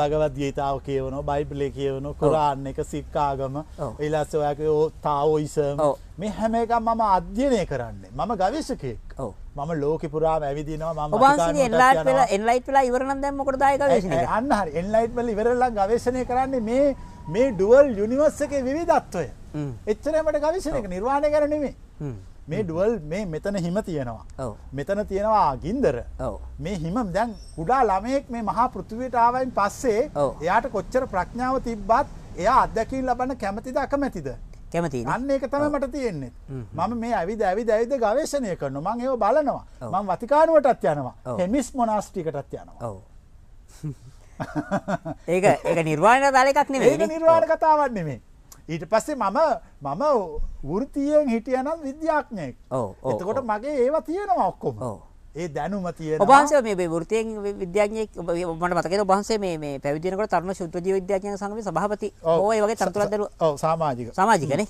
භගවත් ගීතාව කියවන බයිබලය කියවන කොරාන්න එක සික්කාගම එලස් ඔයක ඕ තාවෝයිසම මේ හැම එකක් මම අධ්‍යනය කරන්නේ මම ගවිශකෙක් මම ලෝක පුරාම ඇවිදිනවා ම එල්ලයිට් වෙලා ඉවරන දැම්මකට දායක අන්න එල්ලයිට් වල ඉවරල්ලා ගවේශණය කරන්නේ මේ මේ ඩුවල් යුනිවර්ස එක විවිධත්වය එච්චරමට ගවිශණක නිර්වාණය කරනෙමේ මේ ඩුවල් මේ මෙතන හිම තියෙනවා මෙතන තියෙනවා ගින්දර මේ හිම දැන් කුඩා ළමයෙක් මේ මහා පෘතිවයට ආවයින් පස්සේ එයාට කොච්චර ප්‍රඥාව තිබ්බත් එයා අත්දැකින් ලබන්න කැමතිද අකමැතිද කැමති අන්න එක තම මට තියෙන්නේ මම මේ ඇවි දැවි දැවිද ගවේශණය කරන මං ඒව බලනවා මං වතිකානුවටත් යනවා හෙමිස් මොනාස්ටිකටත් යනවා ඒක ඒ නිර්වාණ දාලකක් නෙ නිර්වාණ කතාවන්නේ මේ ඊට පස්සේ මම මම වෘතියෙන් හිටියනම් විද්‍යාඥයෙක්. එතකොට මගේ ඒවා තියෙනවා ඔක්කොම. ඒ දැනුම තියෙන ඔබහන්සේ මේ වෘතියෙන් විද්‍යාඥයෙක් ඔබ මට මතකයි ඔබහන්සේ මේ මේ පැවිදි වෙනකොට තරුණ ශුද්ධ ජීව විද්‍යාඥයන් සංගමේ සභාපති ඕ ඒ වගේ තනතුරක් දැරුවා. ඔව් සමාජික. සමාජිකනේ.